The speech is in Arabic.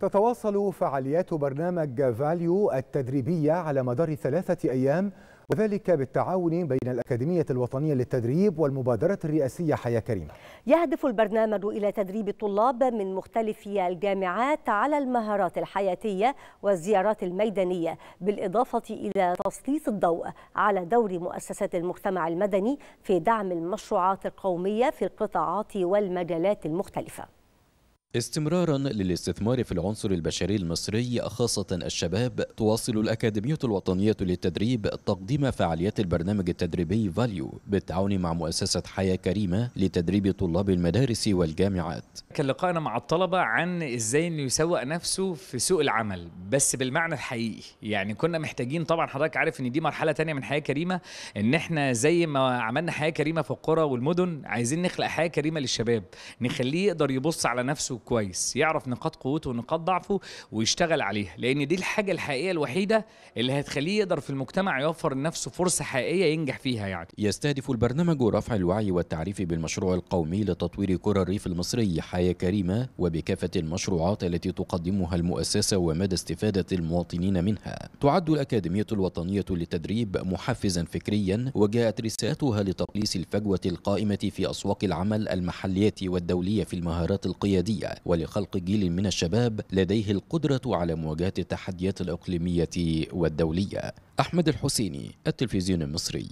تتواصل فعاليات برنامج فاليو التدريبية على مدار ثلاثة أيام وذلك بالتعاون بين الأكاديمية الوطنية للتدريب والمبادرة الرئاسية حياة كريمة يهدف البرنامج إلى تدريب الطلاب من مختلف الجامعات على المهارات الحياتية والزيارات الميدانية بالإضافة إلى تسليط الضوء على دور مؤسسات المجتمع المدني في دعم المشروعات القومية في القطاعات والمجالات المختلفة استمرارا للاستثمار في العنصر البشري المصري خاصة الشباب تواصل الأكاديمية الوطنية للتدريب تقديم فعاليات البرنامج التدريبي فاليو بالتعاون مع مؤسسة حياة كريمة لتدريب طلاب المدارس والجامعات كان لقائنا مع الطلبة عن إزاي أنه يسوق نفسه في سوق العمل بس بالمعنى الحقيقي يعني كنا محتاجين طبعا حضرتك عارف أن دي مرحلة تانية من حياة كريمة أن احنا زي ما عملنا حياة كريمة في القرى والمدن عايزين نخلق حياة كريمة للشباب نخليه يقدر يبص على نفسه كويس يعرف نقاط قوته ونقاط ضعفه ويشتغل عليها لان دي الحاجه الحقيقيه الوحيده اللي هتخليه يقدر في المجتمع يوفر لنفسه فرصه حقيقيه ينجح فيها يعني يستهدف البرنامج رفع الوعي والتعريف بالمشروع القومي لتطوير كرة الريف المصري حياه كريمه وبكافه المشروعات التي تقدمها المؤسسه ومدى استفاده المواطنين منها تعد الاكاديميه الوطنيه للتدريب محفزا فكريا وجاءت رسالتها لتقليص الفجوه القائمه في اسواق العمل المحليه والدوليه في المهارات القياديه ولخلق جيل من الشباب لديه القدرة على مواجهة التحديات الإقليمية والدولية أحمد الحسيني التلفزيون المصري